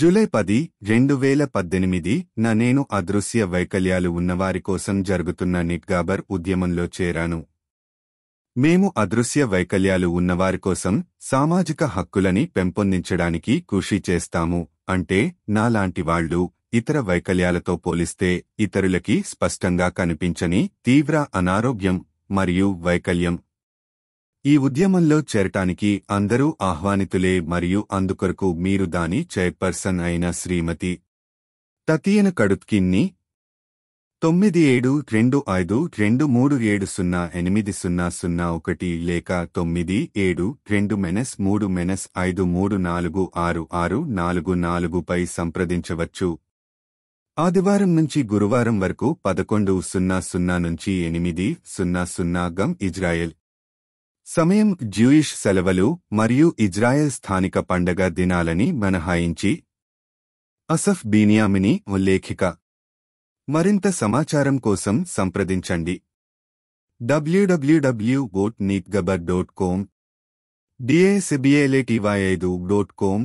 July పది రెండు వేల పద్దెనిమిది న నేను అదృశ్య వైకల్యాలు ఉన్నవారి కోసం జరుగుతున్న నిట్గాబర్ ఉద్యమంలో చేరాను మేము అదృశ్య వైకల్యాలు ఉన్నవారి కోసం సామాజిక హక్కులని పెంపొందించడానికి కృషి చేస్తాము అంటే నాలాంటి వాళ్ళు ఇతర వైకల్యాలతో పోలిస్తే ఇతరులకి స్పష్టంగా కనిపించని తీవ్ర అనారోగ్యం మరియు వైకల్యం ఈ ఉద్యమంలో చేరటానికి అందరూ ఆహ్వానితులే మరియు అందుకొరకు మీరు దాని చైర్పర్సన్ అయిన శ్రీమతి తతీయన కడుత్కిన్ని తొమ్మిది ఏడు రెండు ఐదు రెండు మూడు ఏడు సున్నా ఎనిమిది సున్నా సున్నా ఒకటి లేక తొమ్మిది ఏడు రెండు మెనస్ మూడు మెనస్ ఐదు మూడు నాలుగు ఆరు ఆరు నాలుగు నాలుగుపై సంప్రదించవచ్చు ఆదివారం నుంచి గురువారం వరకు పదకొండు సున్నా సున్నా నుంచి ఎనిమిది సున్నా సున్నా గమ్ ఇజ్రాయెల్ సమయం జ్యూయిష్ సెలవులు మరియు ఇజ్రాయెల్ స్థానిక పండగ దినాలని మినహాయించి అసఫ్ బీనియామిని ఉల్లేఖిక మరింత సమాచారం కోసం సంప్రదించండి డబ్ల్యూడబ్ల్యూడబ్ల్యూ ఓట్ నీట్ గబర్ డాట్ కోమ్ డిఏసిబిఏలేటివై ఐదు డాట్ కోమ్